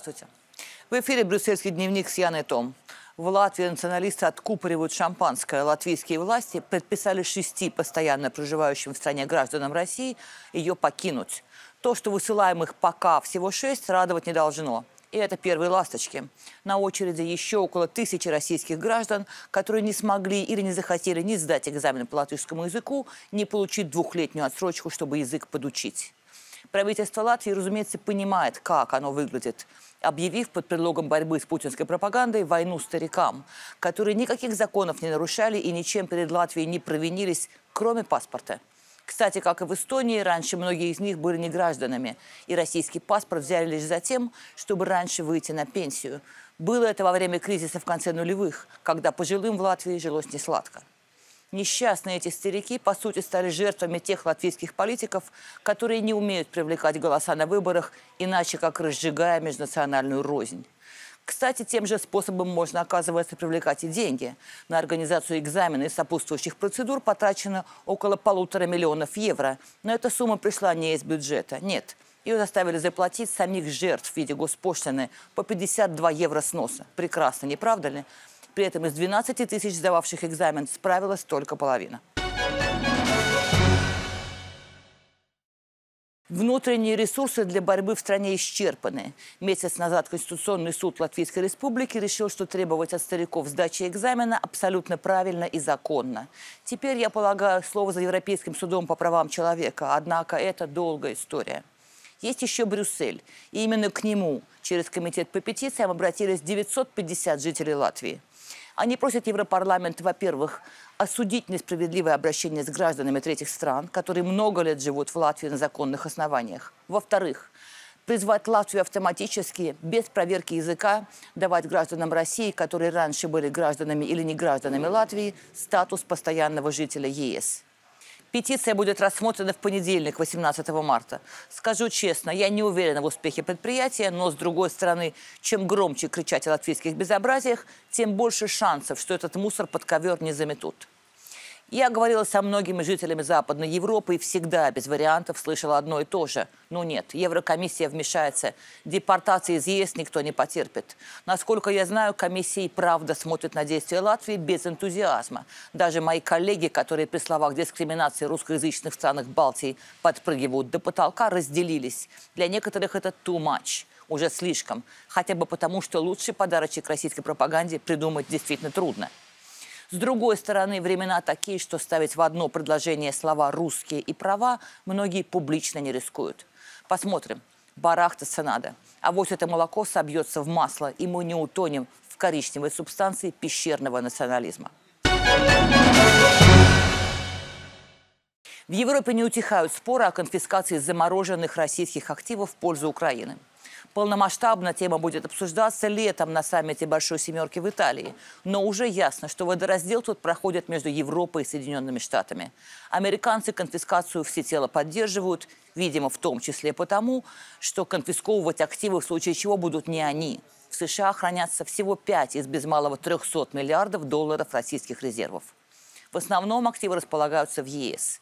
Здравствуйте. В эфире «Брюссельский дневник» с Яной Том. В Латвии националисты откупоривают шампанское. Латвийские власти предписали шести постоянно проживающим в стране гражданам России ее покинуть. То, что высылаемых пока всего шесть, радовать не должно. И это первые ласточки. На очереди еще около тысячи российских граждан, которые не смогли или не захотели ни сдать экзамен по латышскому языку, ни получить двухлетнюю отсрочку, чтобы язык подучить. Правительство Латвии, разумеется, понимает, как оно выглядит – объявив под предлогом борьбы с путинской пропагандой войну старикам, которые никаких законов не нарушали и ничем перед Латвией не провинились, кроме паспорта. Кстати, как и в Эстонии, раньше многие из них были не гражданами, и российский паспорт взяли лишь за тем, чтобы раньше выйти на пенсию. Было это во время кризиса в конце нулевых, когда пожилым в Латвии жилось несладко. Несчастные эти старики, по сути, стали жертвами тех латвийских политиков, которые не умеют привлекать голоса на выборах, иначе как разжигая межнациональную рознь. Кстати, тем же способом можно, оказывается, привлекать и деньги. На организацию экзамена и сопутствующих процедур потрачено около полутора миллионов евро. Но эта сумма пришла не из бюджета. Нет. Ее заставили заплатить самих жертв в виде госпошлины по 52 евро с носа. Прекрасно, не правда ли? При этом из 12 тысяч сдававших экзамен справилась только половина. Внутренние ресурсы для борьбы в стране исчерпаны. Месяц назад Конституционный суд Латвийской Республики решил, что требовать от стариков сдачи экзамена абсолютно правильно и законно. Теперь, я полагаю, слово за Европейским судом по правам человека. Однако это долгая история. Есть еще Брюссель. И именно к нему через Комитет по петициям обратились 950 жителей Латвии. Они просят Европарламент, во-первых, осудить несправедливое обращение с гражданами третьих стран, которые много лет живут в Латвии на законных основаниях. Во-вторых, призвать Латвию автоматически, без проверки языка, давать гражданам России, которые раньше были гражданами или не гражданами Латвии, статус постоянного жителя ЕС. Петиция будет рассмотрена в понедельник, 18 марта. Скажу честно, я не уверена в успехе предприятия, но, с другой стороны, чем громче кричать о латвийских безобразиях, тем больше шансов, что этот мусор под ковер не заметут. Я говорила со многими жителями Западной Европы и всегда без вариантов слышала одно и то же. Но ну нет, Еврокомиссия вмешается. Депортации из ЕС никто не потерпит. Насколько я знаю, комиссии правда смотрит на действия Латвии без энтузиазма. Даже мои коллеги, которые при словах дискриминации русскоязычных в странах Балтии подпрыгивают до потолка, разделились. Для некоторых это too much уже слишком. Хотя бы потому, что лучший подарочек российской пропаганде придумать действительно трудно. С другой стороны, времена такие, что ставить в одно предложение слова «русские» и «права» многие публично не рискуют. Посмотрим. Барахтаться надо. А вот это молоко собьется в масло, и мы не утонем в коричневой субстанции пещерного национализма. В Европе не утихают споры о конфискации замороженных российских активов в пользу Украины. Полномасштабно тема будет обсуждаться летом на саммите Большой Семерки в Италии. Но уже ясно, что водораздел тут проходит между Европой и Соединенными Штатами. Американцы конфискацию все тела поддерживают, видимо, в том числе потому, что конфисковывать активы в случае чего будут не они. В США хранятся всего 5 из без малого 300 миллиардов долларов российских резервов. В основном активы располагаются в ЕС.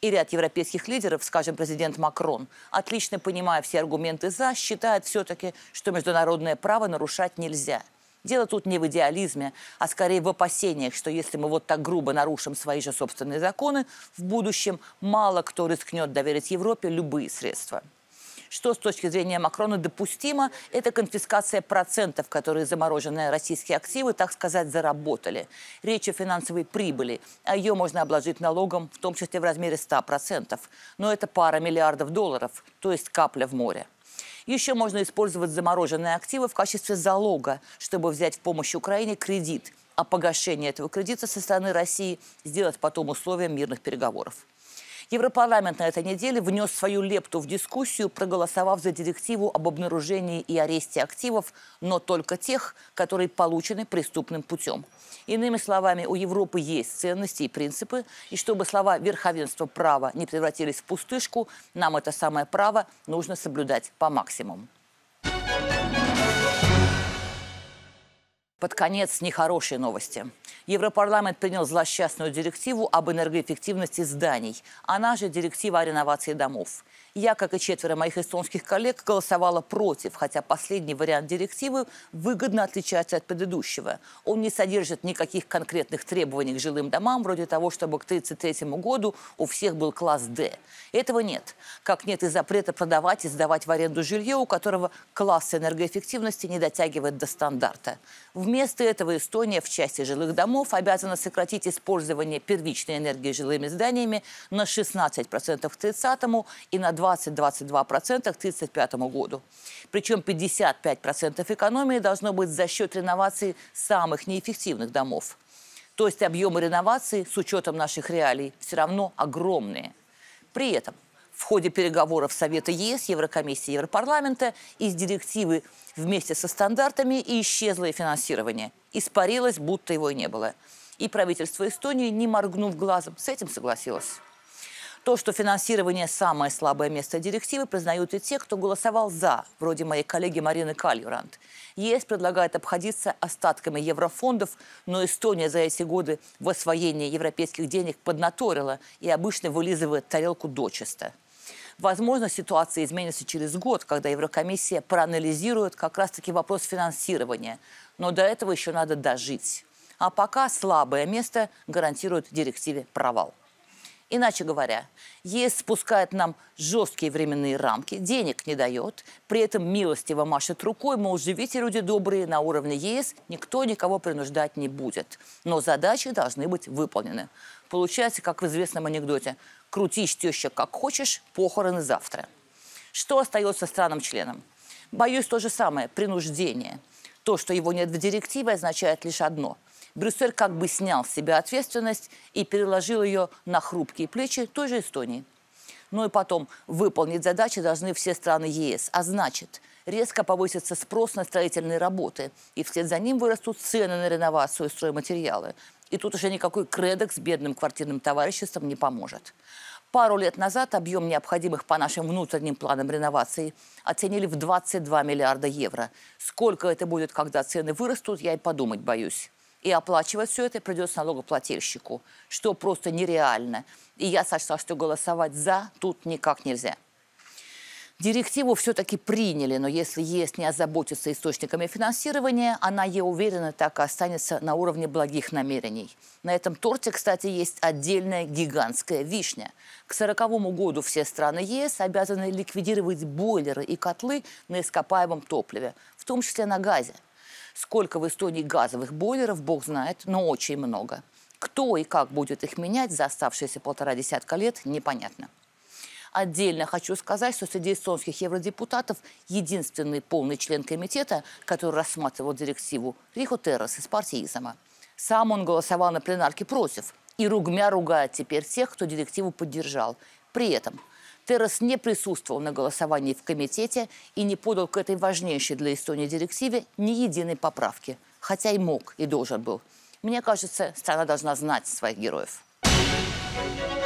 И ряд европейских лидеров, скажем, президент Макрон, отлично понимая все аргументы «за», считает все-таки, что международное право нарушать нельзя – Дело тут не в идеализме, а скорее в опасениях, что если мы вот так грубо нарушим свои же собственные законы, в будущем мало кто рискнет доверить Европе любые средства что с точки зрения Макрона допустимо, это конфискация процентов, которые замороженные российские активы, так сказать, заработали. Речь о финансовой прибыли, а ее можно обложить налогом, в том числе в размере 100%. Но это пара миллиардов долларов, то есть капля в море. Еще можно использовать замороженные активы в качестве залога, чтобы взять в помощь Украине кредит, а погашение этого кредита со стороны России сделать потом условием мирных переговоров. Европарламент на этой неделе внес свою лепту в дискуссию, проголосовав за директиву об обнаружении и аресте активов, но только тех, которые получены преступным путем. Иными словами, у Европы есть ценности и принципы, и чтобы слова верховенства права не превратились в пустышку, нам это самое право нужно соблюдать по максимуму. Под конец нехорошие новости. Европарламент принял злосчастную директиву об энергоэффективности зданий, она же директива о реновации домов. Я, как и четверо моих эстонских коллег, голосовала против, хотя последний вариант директивы выгодно отличается от предыдущего. Он не содержит никаких конкретных требований к жилым домам, вроде того, чтобы к 1933 году у всех был класс D. Этого нет. Как нет и запрета продавать и сдавать в аренду жилье, у которого класс энергоэффективности не дотягивает до стандарта. Вместо этого Эстония в части жилых домов обязана сократить использование первичной энергии жилыми зданиями на 16% к 30 и на 20 20-22% к 1935 году. Причем 55% экономии должно быть за счет реновации самых неэффективных домов. То есть объемы реновации с учетом наших реалий все равно огромные. При этом в ходе переговоров Совета ЕС, Еврокомиссии, Европарламента из директивы вместе со стандартами и исчезло и финансирование. Испарилось, будто его и не было. И правительство Эстонии, не моргнув глазом, с этим согласилось. То, что финансирование – самое слабое место директивы, признают и те, кто голосовал «за», вроде моей коллеги Марины Кальюрант. ЕС предлагает обходиться остатками еврофондов, но Эстония за эти годы в освоении европейских денег поднаторила и обычно вылизывает тарелку дочисто. Возможно, ситуация изменится через год, когда Еврокомиссия проанализирует как раз-таки вопрос финансирования. Но до этого еще надо дожить. А пока слабое место гарантирует директиве провал. Иначе говоря, ЕС спускает нам жесткие временные рамки, денег не дает, при этом милостиво машет рукой, мол, живите, люди добрые, на уровне ЕС никто никого принуждать не будет. Но задачи должны быть выполнены. Получается, как в известном анекдоте, крутись, теща, как хочешь, похороны завтра. Что остается странам-членам? Боюсь, то же самое – принуждение. То, что его нет в директиве, означает лишь одно – Брюссель как бы снял с себя ответственность и переложил ее на хрупкие плечи той же Эстонии. Ну и потом, выполнить задачи должны все страны ЕС. А значит, резко повысится спрос на строительные работы. И вслед за ним вырастут цены на реновацию и стройматериалы. И тут уже никакой кредок с бедным квартирным товариществом не поможет. Пару лет назад объем необходимых по нашим внутренним планам реновации оценили в 22 миллиарда евро. Сколько это будет, когда цены вырастут, я и подумать боюсь. И оплачивать все это придется налогоплательщику, что просто нереально. И я сочла, что голосовать «за» тут никак нельзя. Директиву все-таки приняли, но если есть не озаботиться источниками финансирования, она, я уверена, так и останется на уровне благих намерений. На этом торте, кстати, есть отдельная гигантская вишня. К сороковому году все страны ЕС обязаны ликвидировать бойлеры и котлы на ископаемом топливе, в том числе на газе – Сколько в Эстонии газовых бойлеров, бог знает, но очень много. Кто и как будет их менять за оставшиеся полтора десятка лет, непонятно. Отдельно хочу сказать, что среди эстонских евродепутатов единственный полный член комитета, который рассматривал директиву, Рихо Террас из партии Изама. Сам он голосовал на пленарке против и ругмя ругает теперь всех, кто директиву поддержал. При этом – Террас не присутствовал на голосовании в комитете и не подал к этой важнейшей для Эстонии директиве ни единой поправки, хотя и мог и должен был. Мне кажется, страна должна знать своих героев. Thank you.